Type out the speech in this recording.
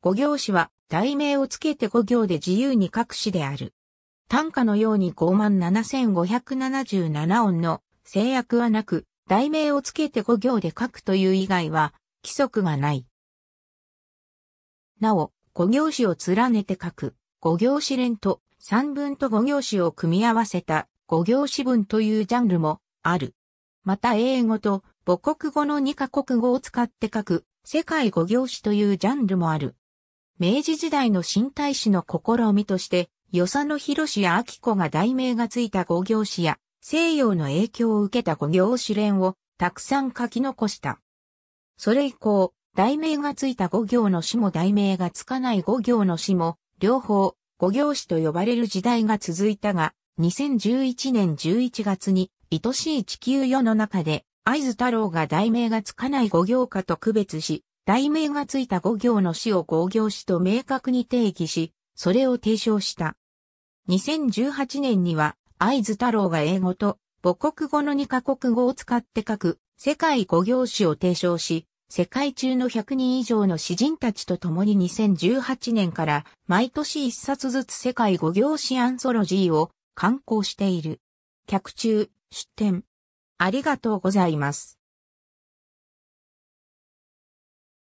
五行詩は題名をつけて五行で自由に書く詩である。短歌のように57,577音の制約はなく、題名をつけて五行で書くという以外は規則がない。なお、五行詩を連ねて書く、五行詩連と三文と五行詩を組み合わせた五行詩文というジャンルもある。また英語と母国語の二カ国語を使って書く世界五行詩というジャンルもある。明治時代の新大使の試みとして、与謝野博士や明子が題名がついた五行詩や、西洋の影響を受けた五行詩連をたくさん書き残した。それ以降、題名がついた五行の詩も題名がつかない五行の詩も、両方、五行詩と呼ばれる時代が続いたが、2011年11月に、愛しい地球世の中で、合図太郎が題名がつかない五行家と区別し、題名がついた五行の詩を五行詩と明確に定義し、それを提唱した。2018年には、会津太郎が英語と母国語の二カ国語を使って書く世界五行詩を提唱し、世界中の100人以上の詩人たちと共に2018年から毎年一冊ずつ世界五行詩アンソロジーを刊行している。客中、出展。ありがとうございます。